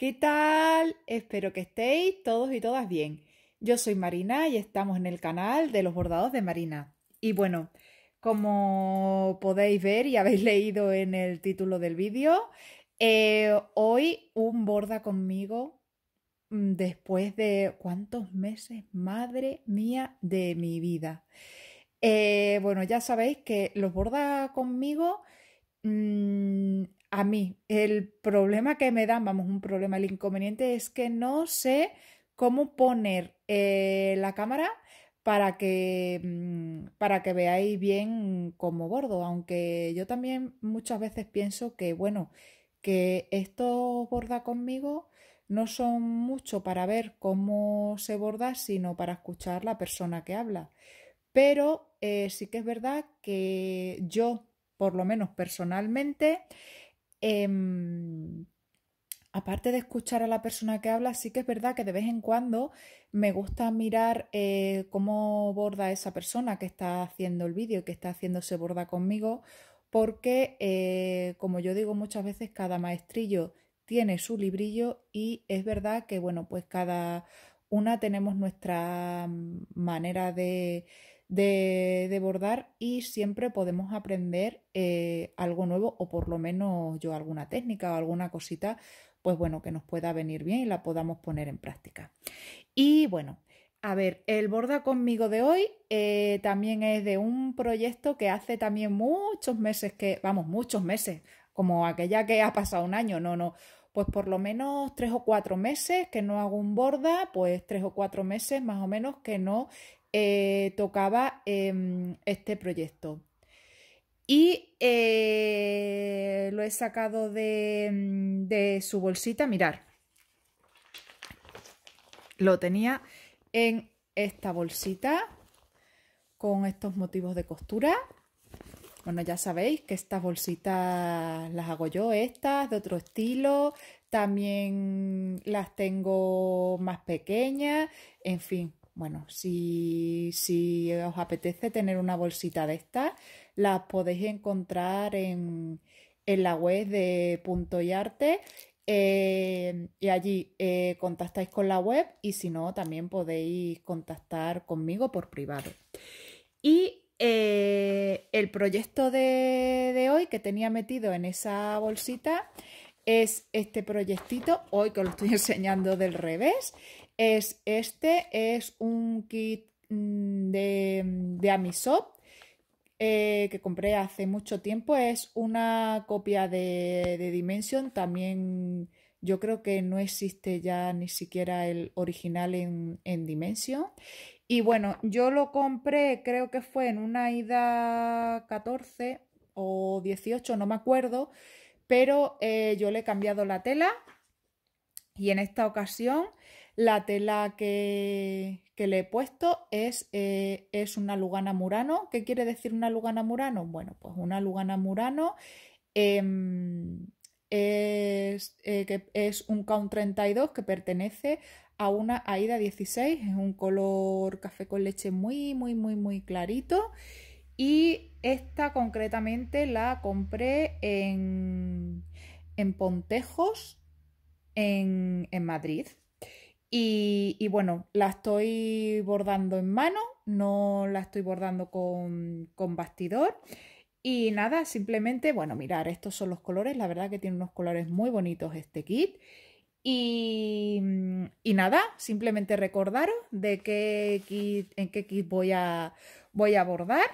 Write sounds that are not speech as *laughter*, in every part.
¿Qué tal? Espero que estéis todos y todas bien. Yo soy Marina y estamos en el canal de los bordados de Marina. Y bueno, como podéis ver y habéis *laughs* leído en el título del vídeo, eh, hoy un borda conmigo mm, después de cuántos meses, madre mía, de mi vida. Eh, bueno, ya sabéis que los borda conmigo mm, a mí. El problema que me dan, vamos, un problema, el inconveniente es que no sé cómo poner eh, la cámara para que, mm, para que veáis bien cómo bordo, aunque yo también muchas veces pienso que, bueno, que esto borda conmigo no son mucho para ver cómo se borda, sino para escuchar la persona que habla. Pero eh, sí que es verdad que yo, por lo menos personalmente, Em, aparte de escuchar a la persona que habla, sí que es verdad que de vez en cuando me gusta mirar eh, cómo borda esa persona que está haciendo el vídeo, que está haciéndose borda conmigo, porque, eh, como yo digo muchas veces, cada maestrillo tiene su librillo y es verdad que, bueno, pues cada una tenemos nuestra mm, manera de de, bordar y siempre podemos aprender eh, algo nuevo o por lo menos yo alguna técnica o alguna cosita, pues bueno, que nos pueda venir bien y la podamos poner en práctica. Y bueno, a ver, el borda conmigo de hoy eh, también es de un proyecto que hace también muchos meses que, vamos, muchos meses, como aquella que ha pasado un año, no, no, pues por lo menos tres o cuatro meses que no hago un borda, pues tres o cuatro meses más o menos que no eh, tocaba em, este proyecto. Y eh, lo he sacado de, em, de, su bolsita, mirar. Lo tenía en esta bolsita con estos motivos de costura. Bueno, ya sabéis que estas bolsitas las hago yo, estas de otro estilo. También las tengo más pequeñas. En fin, bueno, si, os apetece tener una bolsita de estas, las podéis encontrar en, la web de Punto y Arte eh, y allí eh, contactáis con la web y si no, también podéis contactar conmigo por privado. Y eh, el proyecto de, de, hoy que tenía metido en esa bolsita es este proyectito, hoy que lo estoy *laughs* enseñando del revés, es este, es un kit mm, de, de Amisop eh, que compré hace mucho tiempo, es una copia de, Dimension, también yo creo que no existe ya ni siquiera el original en, Dimension. Y bueno, yo lo compré, creo que fue en una ida 14 o 18, no me acuerdo, pero eh, yo le he cambiado la tela y en esta ocasión la tela que, le he puesto es, eh, es una Lugana Murano. ¿Qué quiere decir una Lugana Murano? Bueno, pues una Lugana Murano em, es, eh, que es un Count 32 que pertenece a una Aida 16. Es un color café con leche muy, muy, muy, muy clarito. Y esta concretamente la compré en, Pontejos, en Madrid. Y, bueno, la estoy bordando en mano, no la estoy bordando con, bastidor. Y nada, simplemente, bueno, mirar, estos son los colores. La verdad que tiene unos colores muy bonitos este kit. Y, mm, y nada, simplemente recordaros de qué kit, en qué kit voy a, voy a bordar.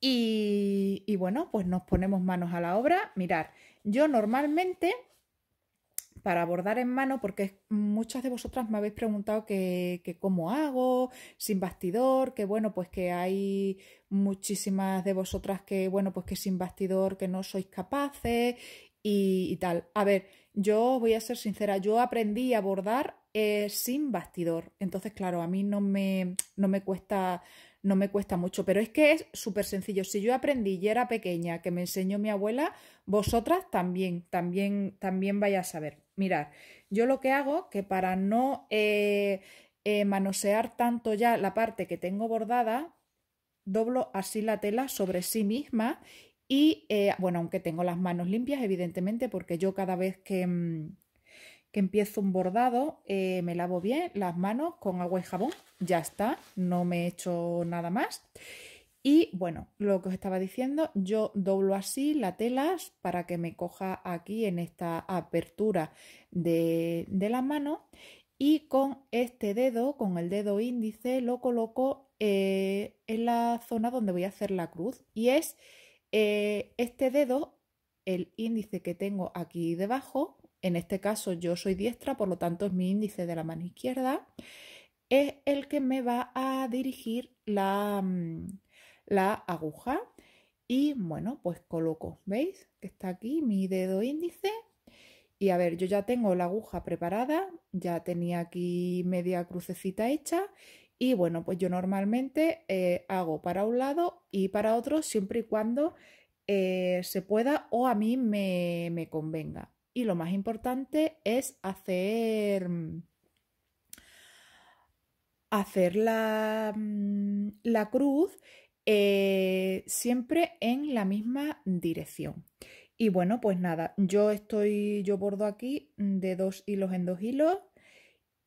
Y, y bueno, pues nos ponemos manos a la obra. Mirar, yo normalmente para abordar en mano, porque muchas de vosotras me habéis preguntado que, cómo hago, sin bastidor, que bueno, pues que hay muchísimas de vosotras que bueno, pues que sin bastidor, que no sois capaces y, tal. A ver, yo voy a ser sincera, yo aprendí a bordar eh, sin bastidor, entonces claro, a mí no me, no me cuesta... No me cuesta mucho, pero es que es súper sencillo. Si yo aprendí y era pequeña, que me enseñó mi abuela, vosotras también, también, también vais a saber. Mirar, yo lo que hago, que para no eh, eh, manosear tanto ya la parte que tengo bordada, doblo así la tela sobre sí misma y, eh, bueno, aunque tengo las manos limpias, evidentemente, porque yo cada vez que, mm, que empiezo un bordado me lavo bien las manos con agua y jabón, ya está, no me he hecho nada más. Y bueno, lo que os estaba diciendo, yo doblo así la tela para que me coja aquí en esta apertura de, de la mano y con este dedo, con el dedo índice, lo coloco eh, en la zona donde voy a hacer la cruz y es eh, este dedo, el índice que tengo aquí debajo, en este caso yo soy diestra, por lo tanto es mi índice de la mano izquierda, es el que me va a dirigir la... Mm, la aguja y bueno, pues coloco, ¿veis? Que está aquí mi dedo índice y a ver, yo ya tengo la aguja preparada, ya tenía aquí media crucecita hecha y bueno, pues yo normalmente eh, hago para un lado y para otro siempre y cuando eh, se pueda o a mí me, convenga. Y lo más importante es hacer, hacer la, mm, la cruz eh, siempre en la misma dirección. Y bueno, pues nada, yo estoy, yo bordo aquí de dos hilos en dos hilos.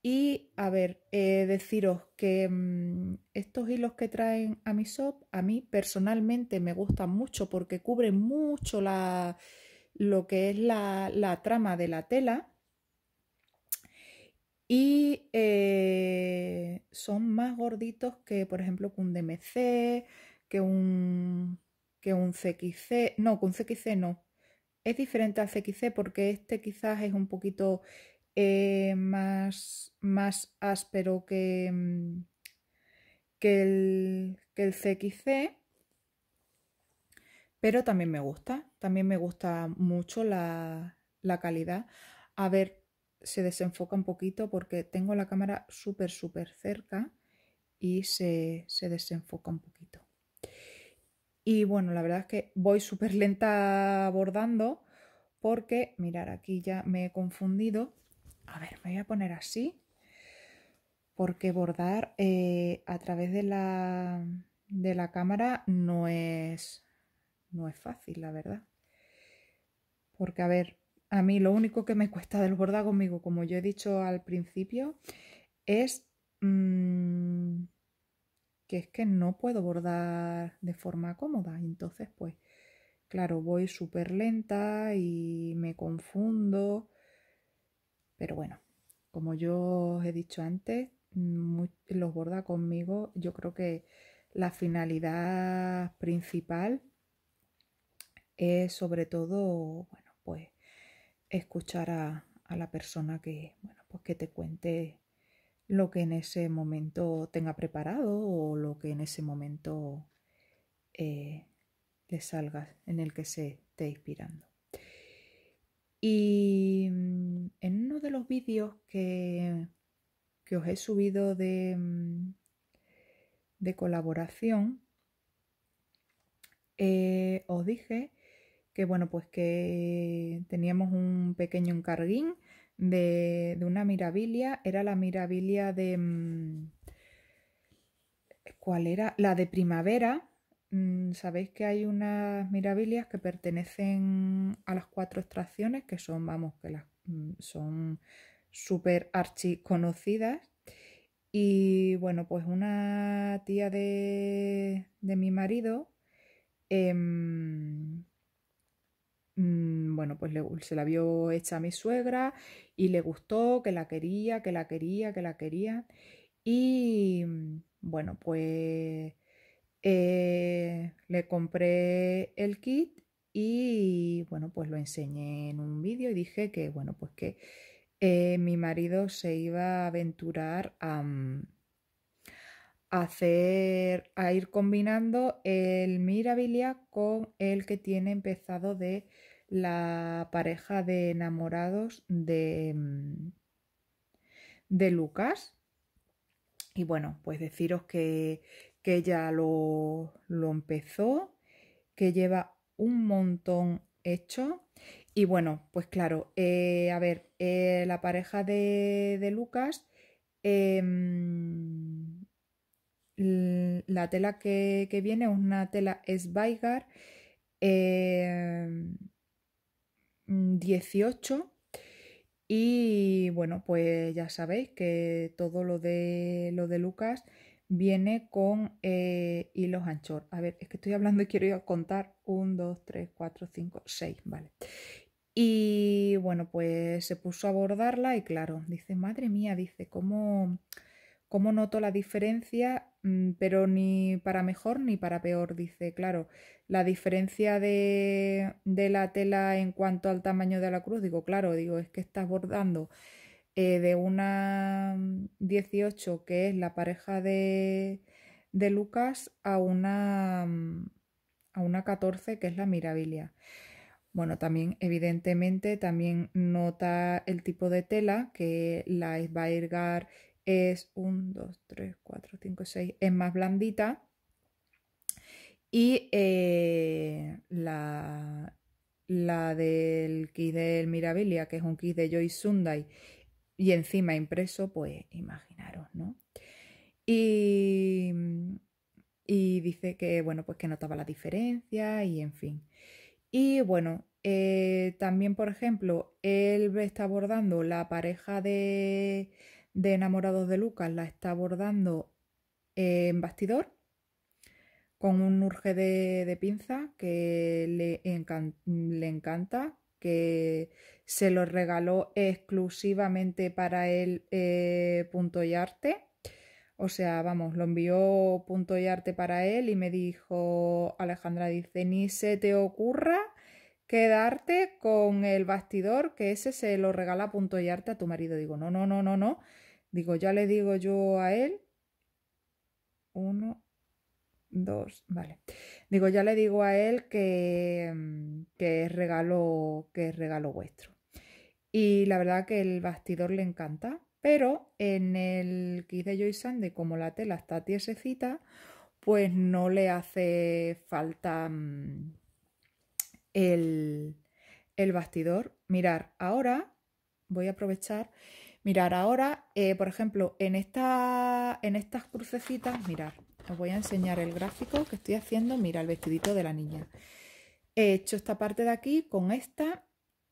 Y a ver, eh, deciros que mm, estos hilos que traen a mi shop, a mí personalmente me gustan mucho porque cubren mucho la, lo que es la, la trama de la tela. Y eh, son más gorditos que, por ejemplo, con un DMC, que un, que un CXC. No, con un CXC no. Es diferente al CXC porque este quizás es un poquito eh, más, más áspero que, mm, que, el, que el CXC. Pero también me gusta, también me gusta mucho la, la calidad. A ver, se desenfoca un poquito porque tengo la cámara súper, súper cerca y se, desenfoca un poquito. Y bueno, la verdad es que voy súper lenta bordando porque, mirar, aquí ya me he confundido. A ver, me voy a poner así porque bordar eh, a través de la, de la cámara no es, no es fácil, la verdad. Porque, a ver, a mí lo único que me cuesta del borda conmigo, como yo he dicho al principio, es mm, que es que no puedo bordar de forma cómoda. entonces, pues, claro, voy súper lenta y me confundo. Pero bueno, como yo os he dicho antes, mm, los borda conmigo. Yo creo que la finalidad principal es sobre todo escuchar a, la persona que, bueno, pues que te cuente lo que en ese momento tenga preparado o lo que en ese momento eh, le salga, en el que se esté inspirando. Y mm, en uno de los vídeos que, que os he subido de, mm, de colaboración, eh, os dije que bueno, pues que teníamos un pequeño encarguín de, de una mirabilia, era la mirabilia de... Mm, ¿Cuál era? La de primavera. Mm, Sabéis que hay unas mirabilias que pertenecen a las cuatro extracciones, que son, vamos, que las mm, son súper archiconocidas. conocidas. Y bueno, pues una tía de, mi marido em, Mm, bueno, pues le, se la vio hecha a mi suegra y le gustó, que la quería, que la quería, que la quería. Y mm, bueno, pues eh, le compré el kit y bueno, pues lo enseñé en un vídeo y dije que bueno, pues que eh, mi marido se iba a aventurar a... Mm, hacer, a ir combinando el Mirabilia con el que tiene empezado de la pareja de enamorados de, mm, de Lucas. Y bueno, pues deciros que, que ella lo, lo empezó, que lleva un montón hecho. Y bueno, pues claro, eh, a ver, eh, la pareja de, de Lucas em, la tela que, viene es una tela Sveigar eh, em, 18 y bueno, pues ya sabéis que todo lo de, lo de Lucas viene con eh, hilos anchor. A ver, es que estoy hablando y quiero contar 1, 2, 3, 4, 5, 6, vale. Y bueno, pues se puso a bordarla y claro, dice, madre mía, dice, ¿cómo, ¿Cómo noto la diferencia? Mm, pero ni para mejor ni para peor, dice, claro, la diferencia de, la tela en cuanto al tamaño de la cruz, digo, claro, digo, es que estás bordando eh, de una 18, mm, que es la pareja de, de Lucas, a una, mm, a una 14, que es la Mirabilia. Bueno, también evidentemente también nota el tipo de tela que la Esbaergar es 1, 2, 3, 4, 5, 6, es más blandita. Y eh, la, la, del kit del Mirabilia, que es un kit de Joy Sunday, y encima impreso, pues imaginaros, ¿no? Y, dice que, bueno, pues que notaba la diferencia y en fin. Y bueno, eh, también, por ejemplo, él está abordando la pareja de, de Enamorados de Lucas la está abordando en bastidor con un urge de, pinza que le, le, encanta, que se lo regaló exclusivamente para él eh, punto y arte. O sea, vamos, lo envió punto y arte para él y me dijo, Alejandra dice, ni se te ocurra quedarte con el bastidor que ese se lo regala punto y arte a tu marido. Digo, no, no, no, no, no, Digo, ya le digo yo a él. Uno, dos, vale. Digo, ya le digo a él mm, que, es regalo, que es regalo vuestro. Y la verdad que el bastidor le encanta, pero en el kit de Joy Sandy, como la tela está tiesecita, pues no le hace falta mm, el, el bastidor. Mirar, ahora voy a aprovechar Mirar, ahora, eh, por ejemplo, en, esta, en estas crucecitas, mirar, os voy a enseñar el gráfico que estoy haciendo. Mira, el vestidito de la niña. He hecho esta parte de aquí con esta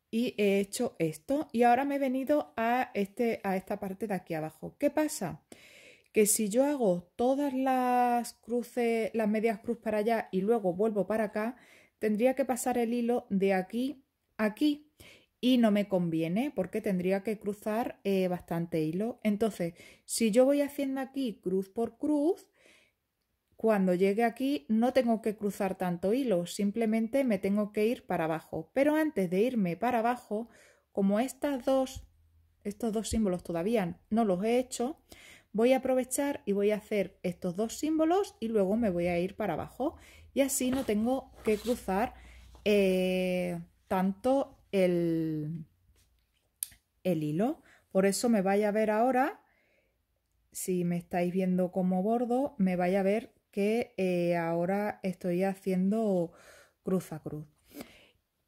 y he hecho esto. Y ahora me he venido a, este, a esta parte de aquí abajo. ¿Qué pasa? Que si yo hago todas las cruces, las medias cruz para allá y luego vuelvo para acá, tendría que pasar el hilo de aquí a aquí y no me conviene porque tendría que cruzar eh, bastante hilo. Entonces, si yo voy haciendo aquí cruz por cruz, cuando llegue aquí no tengo que cruzar tanto hilo, simplemente me tengo que ir para abajo. Pero antes de irme para abajo, como estas dos, estos dos símbolos todavía no los he hecho, voy a aprovechar y voy a hacer estos dos símbolos y luego me voy a ir para abajo. Y así no tengo que cruzar eh, tanto el, hilo. Por eso me vaya a ver ahora, si me estáis viendo como bordo, me vaya a ver que eh, ahora estoy haciendo cruz a cruz.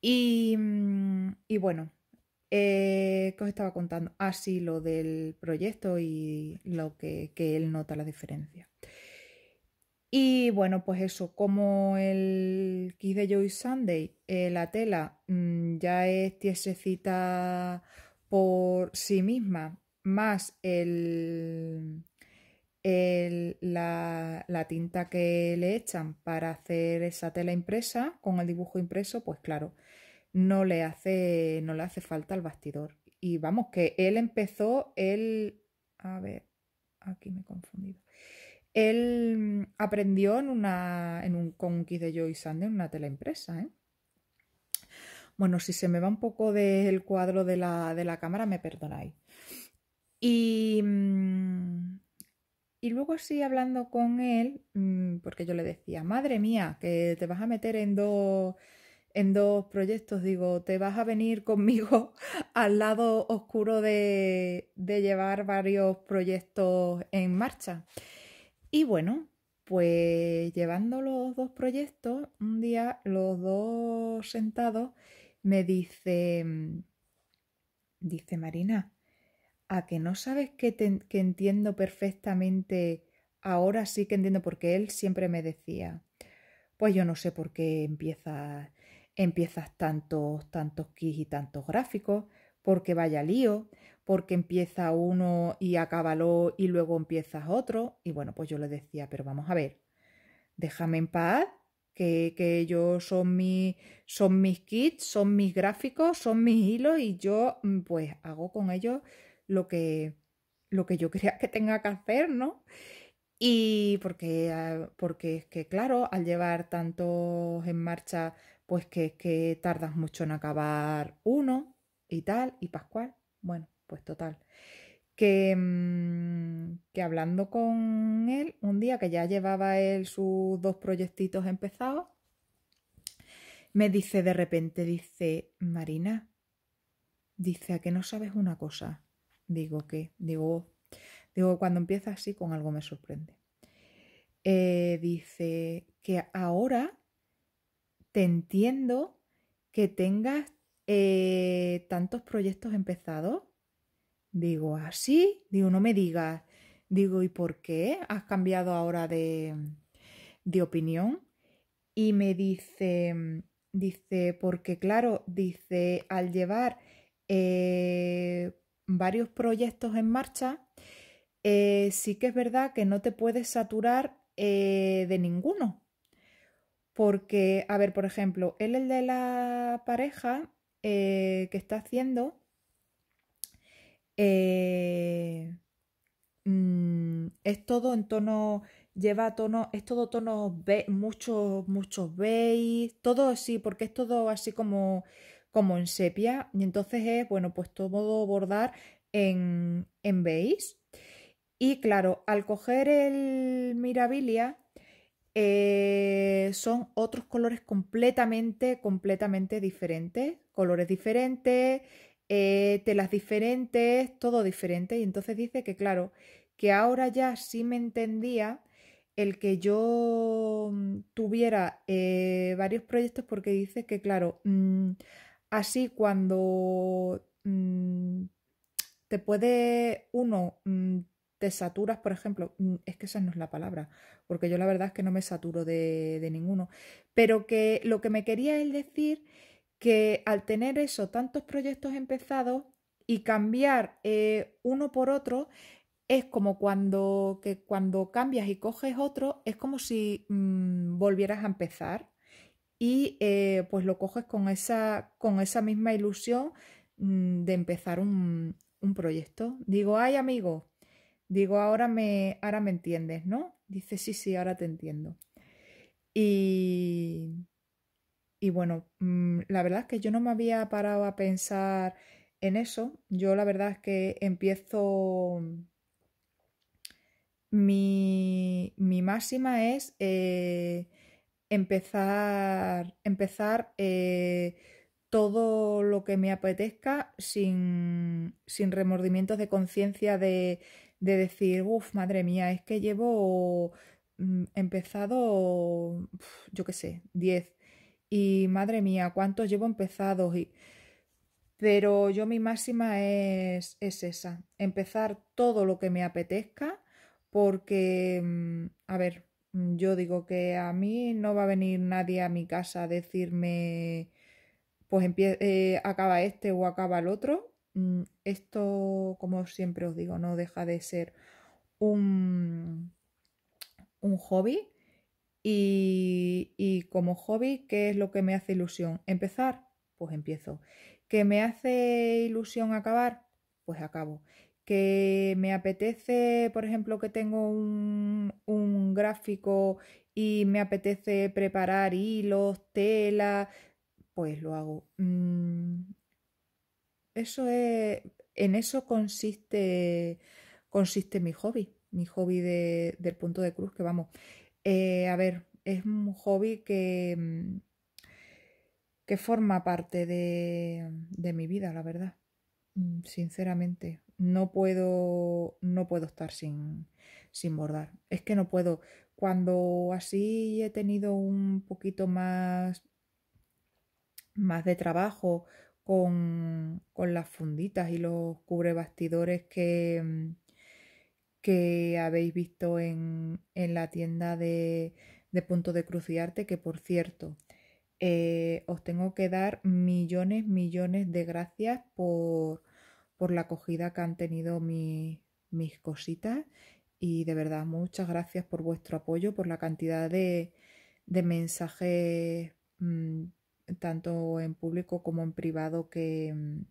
Y, mm, bueno, eh, que os estaba contando? Así lo del proyecto y lo que él nota la diferencia. Y bueno, pues eso, como el Kiss de Joy Sunday, eh, la tela mm, ya es tiesecita por sí misma, más el, la, tinta que le echan para hacer esa tela impresa con el dibujo impreso, pues claro, no le hace, no le hace falta el bastidor. Y vamos, que él empezó, el... a ver, aquí me he confundido. Él aprendió en en un, con un de Joy Sand en una teleempresa. ¿eh? Bueno, si se me va un poco del cuadro de la, cámara, me perdonáis. Y, mm, luego sí, hablando con él, mm, porque yo le decía, madre mía, que te vas a meter en dos en dos proyectos. Digo, te vas a venir conmigo *laughs* al lado oscuro de, de, llevar varios proyectos en marcha. Y bueno, pues llevando los dos proyectos, un día los dos sentados me dice, dice Marina, ¿a que no sabes que, entiendo perfectamente? Ahora sí que entiendo porque él siempre me decía, pues yo no sé por qué empiezas, empiezas tantos, tantos kits y tantos gráficos porque vaya lío, porque empieza uno y acábalo y luego empiezas otro. Y bueno, pues yo le decía, pero vamos a ver, déjame en paz, que, ellos son, mi, son mis kits, son mis gráficos, son mis hilos y yo mm, pues hago con ellos lo que, lo que yo *laughs* crea que tenga que hacer, ¿no? Y porque, ah, porque es que, claro, al llevar tantos en marcha, pues que, que tardas mucho en acabar uno, y tal, y Pascual. Bueno, pues total. Que, mm, que hablando con él, un día que ya llevaba él sus dos proyectitos empezados, me dice de repente, dice, Marina, dice, ¿a que no sabes una cosa? Digo, ¿qué? Digo, digo cuando empieza así con algo me sorprende. Eh, dice que ahora te entiendo que tengas eh, tantos proyectos empezados. Digo, así, digo, no me digas. Digo, ¿y por qué has cambiado ahora de, de opinión? Y me dice, dice, porque claro, dice, al llevar eh, varios proyectos en marcha, eh, sí que es verdad que no te puedes saturar de ninguno. Porque, a ver, por ejemplo, él, el de la pareja, eh, que está haciendo eh, mm, es todo en tono, lleva tono, es todo tono, muchos, muchos beige, todo así, porque es todo así como, como en sepia, y entonces es, bueno, pues todo bordar en, en beige. Y claro, al coger el Mirabilia, eh, son otros colores completamente, completamente diferentes, colores diferentes, eh, telas diferentes, todo diferente. Y entonces dice que, claro, que ahora ya sí me entendía el que yo mm, tuviera eh, varios proyectos porque dice que, claro, mm, así cuando mm, te puede uno te saturas, por ejemplo, mm, es que esa no es la palabra, porque yo la verdad es que no me saturo de, ninguno, pero que lo que me quería es decir que al tener eso, tantos proyectos empezados y cambiar eh, uno por otro, es como cuando, que cuando cambias y coges otro, es como si mm, volvieras a empezar y eh, pues lo coges con esa, con esa misma ilusión mm, de empezar un, un proyecto. Digo, ay amigo, Digo, ahora me, ahora me entiendes, ¿no? Dice, sí, sí, ahora te entiendo. Y, bueno, mm, la verdad es que yo no me había parado a pensar en eso. Yo la verdad es que empiezo... Mi, máxima es eh, empezar, empezar eh, todo lo que me apetezca sin, sin remordimientos de conciencia de de decir, uff, madre mía, es que llevo mm, empezado, yo qué sé, 10. Y madre mía, ¿cuántos llevo empezados? Y... Pero yo mi máxima es, es esa, empezar todo lo que me apetezca, porque, mm, a ver, mm, yo digo que a mí no va a venir nadie a mi casa a decirme, pues eh, acaba este o acaba el otro, Mm, esto, como siempre os digo, no deja de ser un, un hobby. Y, como hobby, ¿qué es lo que me hace ilusión? ¿Empezar? Pues empiezo. ¿Qué me hace ilusión acabar? Pues acabo. ¿Que me apetece, por ejemplo, que tengo un, un gráfico y me apetece preparar hilos, tela? Pues lo hago. Mm, eso es, en eso consiste, consiste mi hobby, mi hobby de, del punto de cruz, que vamos, eh, a ver, es un hobby que, que forma parte de, mi vida, la verdad, mm, sinceramente. No puedo, no puedo estar sin, sin bordar. Es que no puedo. Cuando así he tenido un poquito más, más de trabajo con, las funditas y los cubrebastidores que, mm, que habéis visto en, la tienda de, Punto de Cruciarte. que por cierto, eh, os tengo que dar millones, millones de gracias por, la acogida que han tenido mis cositas y de verdad muchas gracias por vuestro apoyo, por la cantidad de, mensajes mm, tanto en público como en privado que, mm,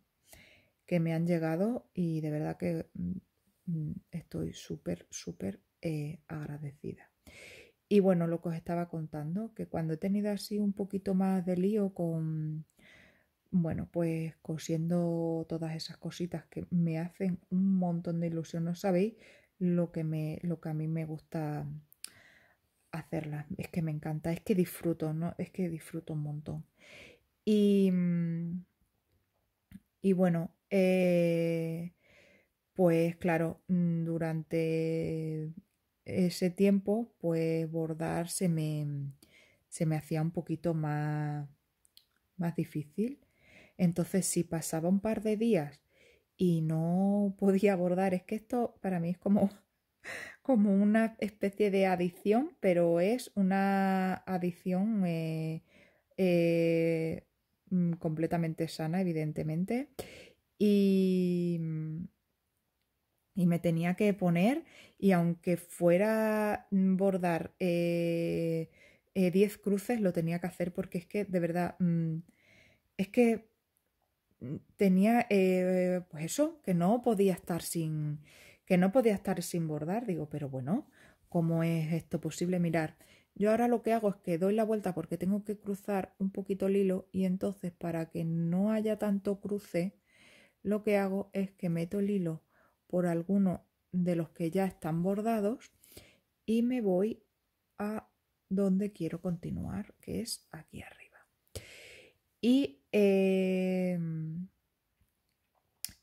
que me han llegado y de verdad que mm, estoy súper, súper eh, agradecida. Y bueno, lo que os estaba contando, que cuando he tenido así un poquito más de lío con, bueno, pues cosiendo todas esas cositas que me hacen un montón de ilusión, no sabéis lo que, me, lo que a mí me gusta hacerlas. Es que me encanta, es que disfruto, ¿no? Es que disfruto un montón. Y, mm, y bueno, eh, pues claro, mm, durante ese tiempo, pues bordar se me, se me hacía un poquito más, más difícil. Entonces, si pasaba un par de días y no podía bordar, es que esto para mí es como como una especie de adicción, pero es una adicción eh, eh, mm, completamente sana, evidentemente. Y, mm, y, me tenía que poner, y aunque fuera mm, bordar 10 eh, cruces, lo tenía que hacer porque es que, de verdad, es que tenía, pues eso, que no podía estar sin no podía estar sin bordar. Digo, pero bueno, ¿cómo es esto posible? Mirar, yo ahora lo que hago es que doy la vuelta porque tengo que cruzar un poquito el hilo y entonces para que no haya tanto cruce, lo que hago es que meto el hilo por alguno de los que ya están bordados y me voy a donde quiero continuar, que es aquí arriba. Y, em,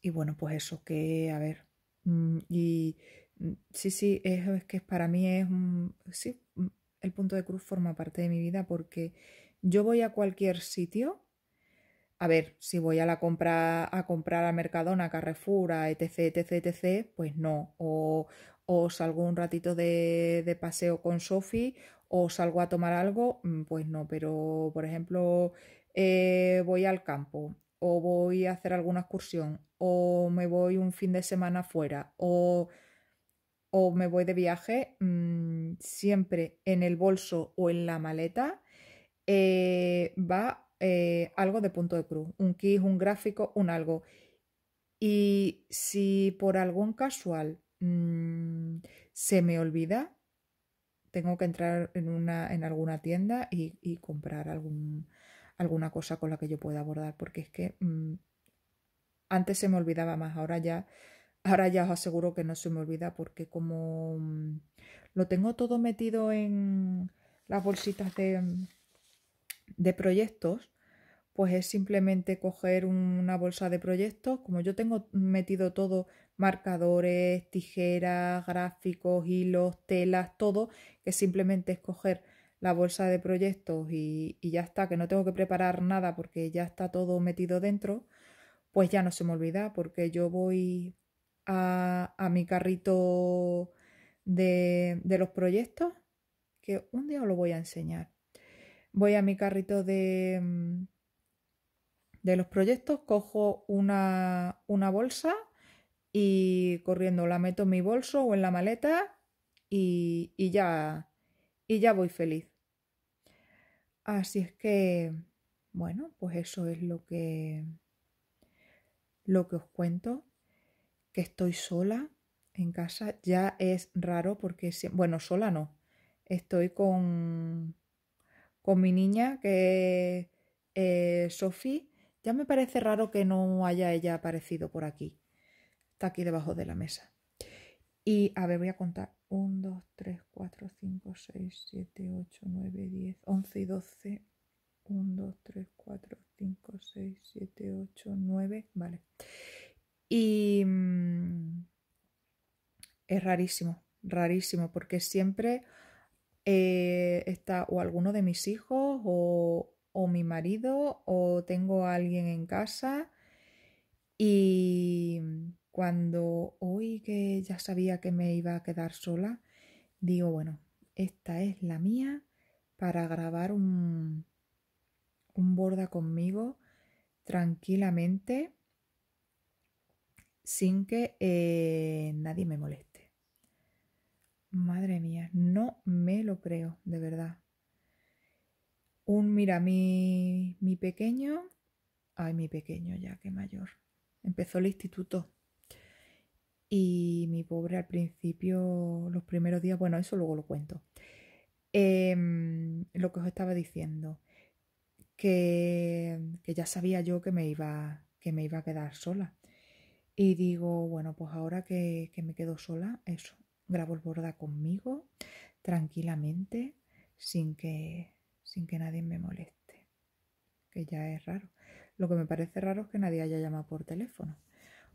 y bueno, pues eso que, a ver, Mm, y mm, sí, sí, es, que para mí es un... Sí, mm, el punto de cruz forma parte de mi vida porque yo voy a cualquier sitio. A ver, si voy a la compra a comprar a Mercadona, Carrefour, etc, etc, etc, pues no. O, salgo un ratito de, paseo con Sofi, o salgo a tomar algo, pues no. Pero, por ejemplo, eh, voy al campo, o voy a hacer alguna excursión, o me voy un fin de semana fuera, o, o me voy de viaje, mm, siempre en el bolso o en la maleta eh, va eh, algo de punto de cruz, un kit, un gráfico, un algo. Y si por algún casual mm, se me olvida, tengo que entrar en, una, en alguna tienda y comprar algún, alguna cosa con la que yo pueda abordar, porque es que mm, antes se me olvidaba más, ahora ya, ahora ya os aseguro que no se me olvida, porque como mm, lo tengo todo metido en las bolsitas de, mm, de proyectos, pues es simplemente coger una bolsa de proyectos, como yo tengo metido todo, marcadores, tijeras, gráficos, hilos, telas, todo, que simplemente es coger la bolsa de proyectos y, ya está, que no tengo que preparar nada porque ya está todo metido dentro, pues ya no se me olvida porque yo voy a, mi carrito de, los proyectos, que un día os lo voy a enseñar. Voy a mi carrito de, mm, de los proyectos, cojo una, bolsa y corriendo la meto en mi bolso o en la maleta y, ya, y ya voy feliz. Así es que, bueno, pues eso es lo que, lo que os cuento, que estoy sola en casa. Ya es raro porque, bueno, sola no. Estoy con, con mi niña, que es eh, Sofía. Ya me parece raro que no haya ella aparecido por aquí. Está aquí debajo de la mesa. Y a ver, voy a contar 1, 2, 3, 4, 5, 6, 7, 8, 9, 10, 11 y 12. 1, 2, 3, 4, 5, 6, 7, 8, 9. Vale. Y mm, es rarísimo, rarísimo, porque siempre eh, está o alguno de mis hijos o, o mi marido o tengo a alguien en casa y cuando hoy que ya sabía que me iba a quedar sola, digo, bueno, esta es la mía para grabar un, borda conmigo tranquilamente sin que eh, nadie me moleste. Madre mía, no me lo creo, de verdad. Un mira, mi, mi pequeño, ay, mi pequeño ya, que mayor, empezó el instituto. Y mi pobre al principio, los primeros días, bueno, eso luego lo cuento. Em, lo que os estaba diciendo, que, ya sabía yo que me, iba, que me iba a quedar sola. Y digo, bueno, pues ahora que, que me quedo sola, eso, grabo el borda conmigo, tranquilamente, sin que, sin que nadie me moleste. Que ya es raro. Lo que me parece raro es que nadie haya llamado por teléfono,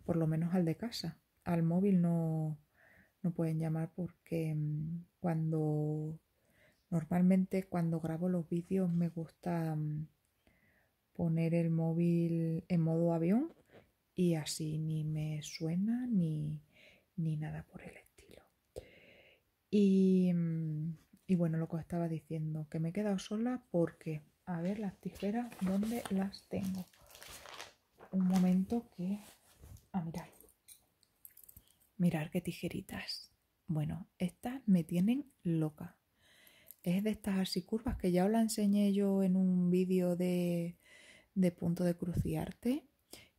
por lo menos al de casa al móvil no, no pueden llamar porque mm, cuando normalmente cuando grabo los vídeos me gusta mm, poner el móvil en modo avión y así ni me suena ni, ni nada por el estilo. Y, mm, y, bueno, lo que os estaba diciendo, que me he quedado sola porque, a ver, las tijeras, ¿dónde las tengo? Un momento que... A ah, mirar. Mirar qué tijeritas. Bueno, estas me tienen loca. Es de estas así curvas que ya os la enseñé yo en un vídeo de, punto de cruciarte.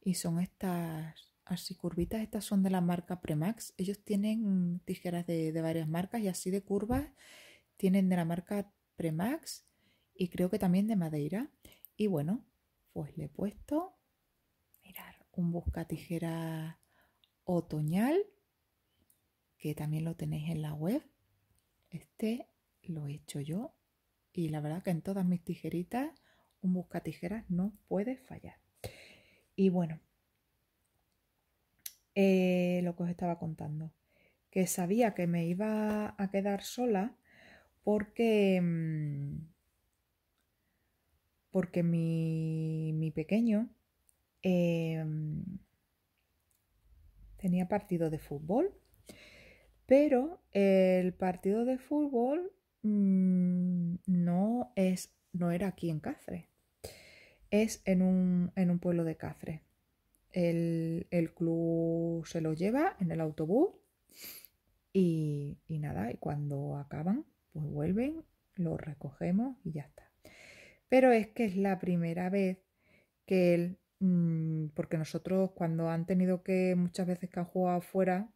Y son estas así curvitas. Estas son de la marca Premax. Ellos tienen tijeras de, de varias marcas y así de curvas. Tienen de la marca Premax y creo que también de madeira. Y bueno, pues le he puesto, mirar, un busca tijera otoñal que también lo tenéis en la web. Este lo he hecho yo y la verdad que en todas mis tijeritas un busca tijeras no puede fallar. Y bueno, eh, lo que os estaba contando, que sabía que me iba a quedar sola porque, mm, porque mi, mi pequeño em, tenía partido de fútbol pero el partido de fútbol mm, no, es, no era aquí en Cáceres, es en un, pueblo de Cáceres. El, club se lo lleva en el autobús y, nada, y cuando acaban, pues vuelven, lo recogemos y ya está. Pero es que es la primera vez que él, mm, porque nosotros cuando han tenido que, muchas veces que han jugado fuera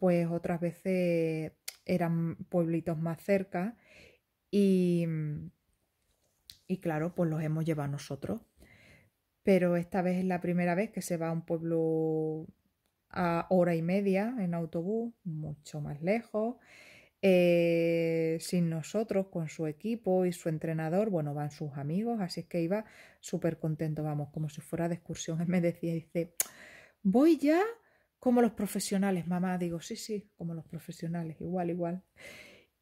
pues otras veces eran pueblitos más cerca mm, y, claro, pues los hemos llevado nosotros. Pero esta vez es la primera vez que se va a un pueblo a hora y media en autobús, mucho más lejos, eh, sin nosotros, con su equipo y su entrenador. Bueno, van sus amigos, así es que iba súper contento, vamos, como si fuera de excursión. *laughs* Él me decía, dice, voy ya como los profesionales, mamá, digo, sí, sí, como los profesionales, igual, igual.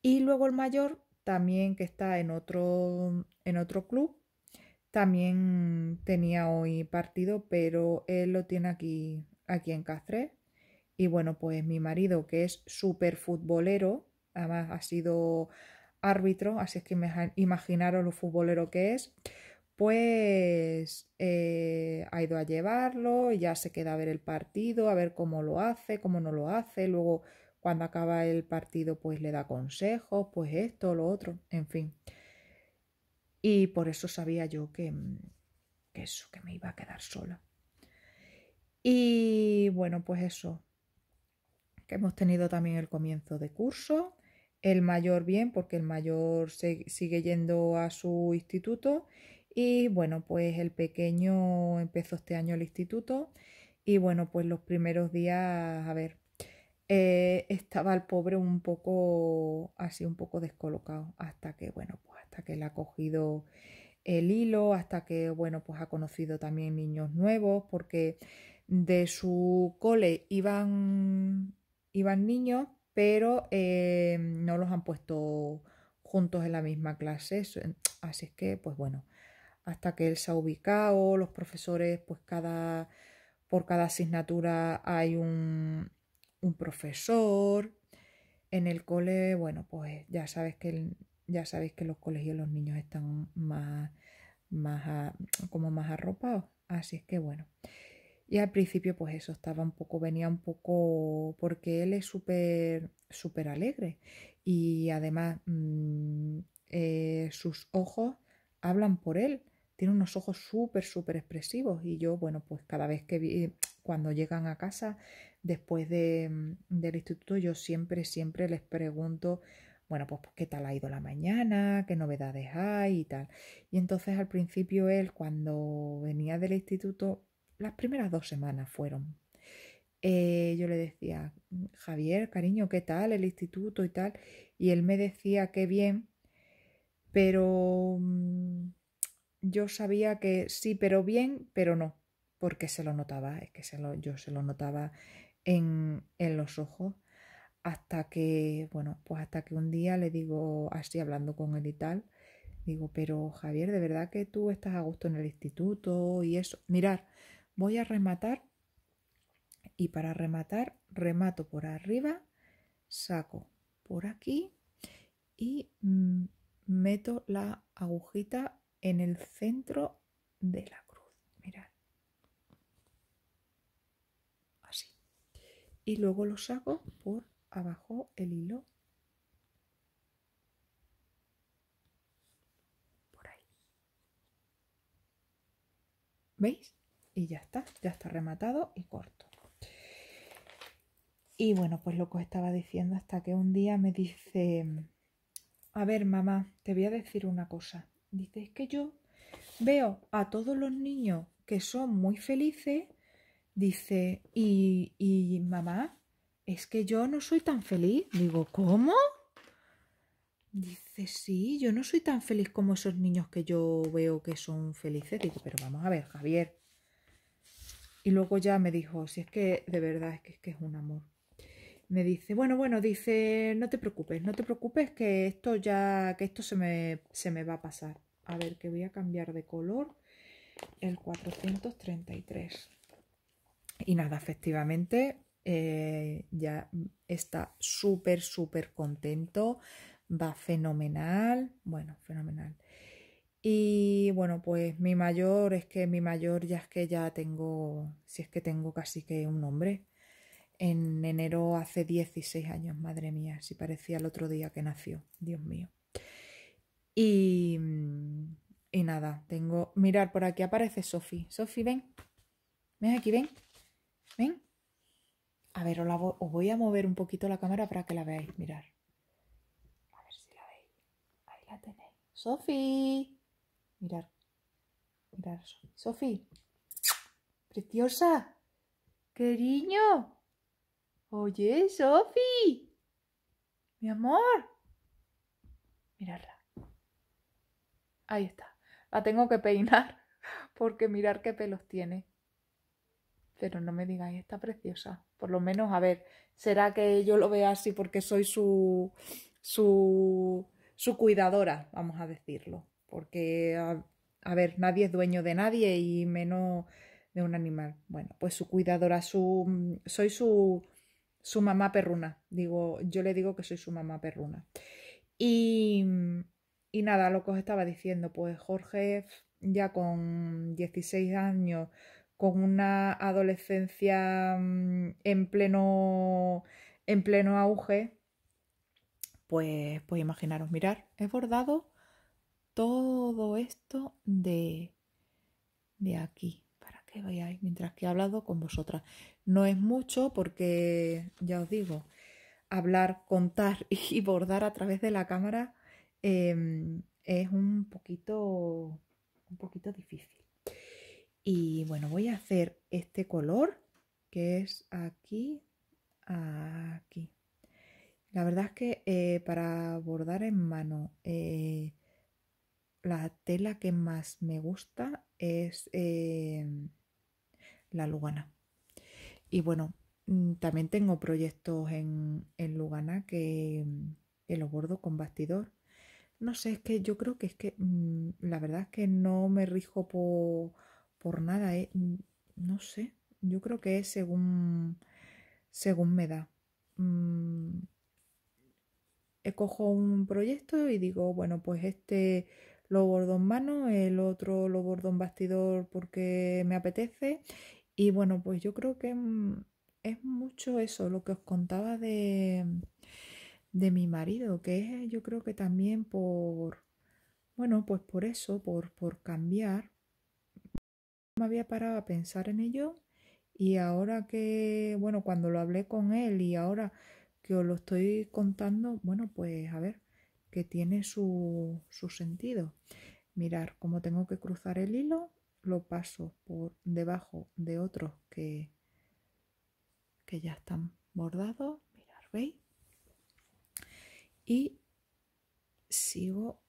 Y luego el mayor, también que está en otro, en otro club, también tenía hoy partido, pero él lo tiene aquí, aquí en Cáceres. Y bueno, pues mi marido, que es súper futbolero, además ha sido árbitro, así es que me imaginaron lo futbolero que es, pues eh, ha ido a llevarlo, ya se queda a ver el partido, a ver cómo lo hace, cómo no lo hace, luego cuando acaba el partido pues le da consejos, pues esto, lo otro, en fin. Y por eso sabía yo que, mm, eso, que me iba a quedar sola. Y bueno, pues eso, que hemos tenido también el comienzo de curso, el mayor bien, porque el mayor sigue yendo a su instituto y bueno, pues el pequeño empezó este año el instituto y bueno, pues los primeros días, a ver, eh, estaba el pobre un poco así, un poco descolocado, hasta que, bueno, pues hasta que le ha cogido el hilo, hasta que, bueno, pues ha conocido también niños nuevos, porque de su cole iban, iban niños, pero eh, no los han puesto juntos en la misma clase, así es que, pues bueno, hasta que él se ha ubicado, los profesores, pues cada, por cada asignatura hay un, profesor. En el cole, bueno, pues ya sabes que ya sabéis que los colegios los niños están más, más como más arropados. Así es que bueno. Y al principio, pues eso, estaba un poco, venía un poco, porque él es súper, súper alegre. Y además, mm, eh, sus ojos hablan por él tiene unos ojos súper, súper expresivos y yo, bueno, pues cada vez que eh, cuando llegan a casa después mm, del instituto, yo siempre, siempre les pregunto, bueno, pues, pues qué tal ha ido la mañana, qué novedades hay y tal. Y entonces al principio él, cuando venía del instituto, las primeras dos semanas fueron. Eh, yo le decía, Javier, cariño, ¿qué tal el instituto y tal? Y él me decía, qué bien, pero mm, yo sabía que sí, pero bien, pero no, porque se lo notaba, es que se yo se lo notaba en, en, los ojos, hasta que, bueno, pues hasta que un día le digo, así hablando con él y tal, digo, pero Javier, de verdad que tú estás a gusto en el instituto y eso. Mirar, voy a rematar y para rematar, remato por arriba, saco por aquí y mm, meto la agujita en el centro de la cruz. Mirad. Así. Y luego lo saco por abajo el hilo. Por ahí. ¿Veis? Y ya está, ya está rematado y corto. Y bueno, pues lo que os estaba diciendo hasta que un día me dice, a ver mamá, te voy a decir una cosa. Dice, es que yo veo a todos los niños que son muy felices, dice, y, y mamá, es que yo no soy tan feliz. Digo, ¿cómo? Dice, sí, yo no soy tan feliz como esos niños que yo veo que son felices. Digo, pero vamos a ver, Javier. Y luego ya me dijo, si es que de verdad es, que es un amor me dice, bueno, bueno, dice, no te preocupes, no te preocupes que esto ya, que esto se me, se me va a pasar. A ver, que voy a cambiar de color el 433. Y nada, efectivamente, eh, ya está súper, súper contento, va fenomenal, bueno, fenomenal. Y bueno, pues mi mayor es que mi mayor ya es que ya tengo, si es que tengo casi que un nombre en enero hace 16 años, madre mía, si parecía el otro día que nació, Dios mío. Y, y nada, tengo, mirar por aquí aparece Sofi. Sofi, ven, ven aquí, ven, ven. A ver, os, la voy a mover un poquito la cámara para que la veáis, mirar. A ver si la veis. Ahí la tenéis. Sofi, mirar, mirar, Sofi, preciosa, cariño. Oye, Sofi. Mi amor. Mirarla. Ahí está. La tengo que peinar *laughs* porque mirar qué pelos tiene. Pero no me digáis, está preciosa. Por lo menos, a ver, será que yo lo vea así porque soy su, su, su cuidadora, vamos a decirlo. Porque, a, a ver, nadie es dueño de nadie y menos de un animal. Bueno, pues su cuidadora, su, mm, soy su, su mamá perruna. Digo, yo le digo que soy su mamá perruna. Y, nada, lo que os estaba diciendo, pues Jorge ya con 16 años, con una adolescencia mm, en pleno, en pleno auge, pues, pues imaginaros, mirar, he bordado todo esto de, de aquí, para que vayáis mientras que he hablado con vosotras. No es mucho porque, ya os digo, hablar, contar *laughs* y bordar a través de la cámara em, es un poquito, un poquito difícil. Y bueno, voy a hacer este color que es aquí, aquí. La verdad es que eh, para bordar en mano, eh, la tela que más me gusta es em, la lugana. Y bueno, mm, también tengo proyectos en, Lugana que mm, los bordo con bastidor. No sé, es que yo creo que es que mm, la verdad es que no me rijo por, nada, eh, no sé, yo creo que es según, según me da. Escojo eh, un proyecto y digo, bueno, pues este lo bordo en mano, el otro lo bordo en bastidor porque me apetece y bueno, pues yo creo que mm, es mucho eso, lo que os contaba de, mi marido, que es eh, yo creo que también por, bueno, pues por eso, por, por cambiar. Me había parado a pensar en ello y ahora que, bueno, cuando lo hablé con él y ahora que os lo estoy contando, bueno, pues a ver, que tiene su, su sentido. Mirar cómo tengo que cruzar el hilo lo paso por debajo de otros que, que ya están bordados, mirad, ¿veis? Y sigo,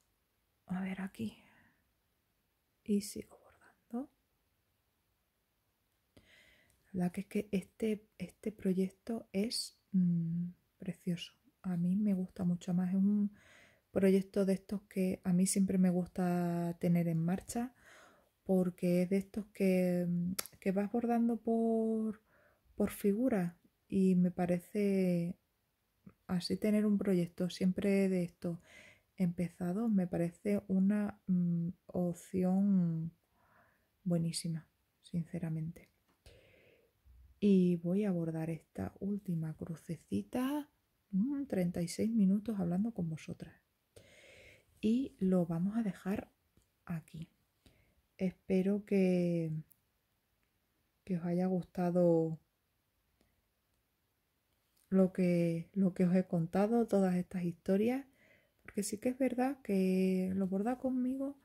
a ver aquí, y sigo bordando. La verdad que es que este, este proyecto es mm, precioso. A mí me gusta mucho más. Es un proyecto de estos que a mí siempre me gusta tener en marcha porque es de estos que, mm, vas bordando por, por figuras y me parece así tener un proyecto siempre de esto empezados, me parece una mm, opción buenísima, sinceramente. Y voy a bordar esta última crucecita, 36 mm, minutos hablando con vosotras. Y lo vamos a dejar aquí espero que, que os haya gustado lo que, lo que os he contado, todas estas historias, porque sí que es verdad que lo borda conmigo,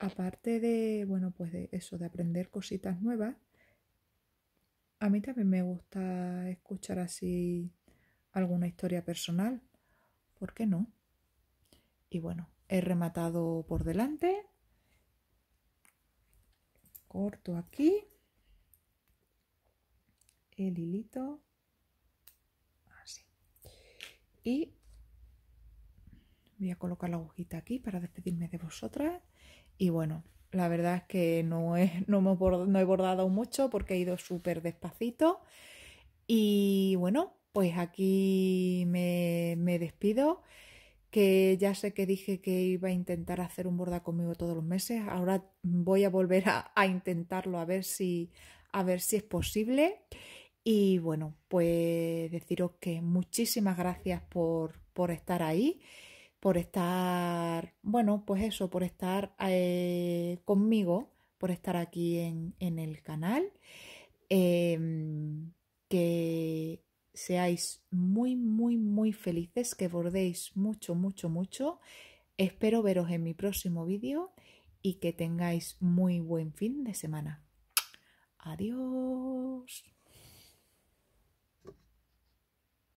aparte de, bueno, pues de eso, de aprender cositas nuevas, a mí también me gusta escuchar así alguna historia personal, ¿por qué no? Y bueno, he rematado por delante corto aquí el hilito así y voy a colocar la agujita aquí para despedirme de vosotras y bueno la verdad es que no he, no bordado, he bordado mucho porque he ido súper despacito y bueno pues aquí me, me despido que ya sé que dije que iba a intentar hacer un borda conmigo todos los meses. Ahora voy a volver a, intentarlo a ver si a ver si es posible. Y bueno, pues deciros que muchísimas gracias por, por estar ahí, por estar, bueno, pues eso, por estar eh, conmigo, por estar aquí en, en el canal. Em, que seáis muy, muy, muy felices, que bordéis mucho, mucho, mucho. Espero veros en mi próximo vídeo y que tengáis muy buen fin de semana. Adiós.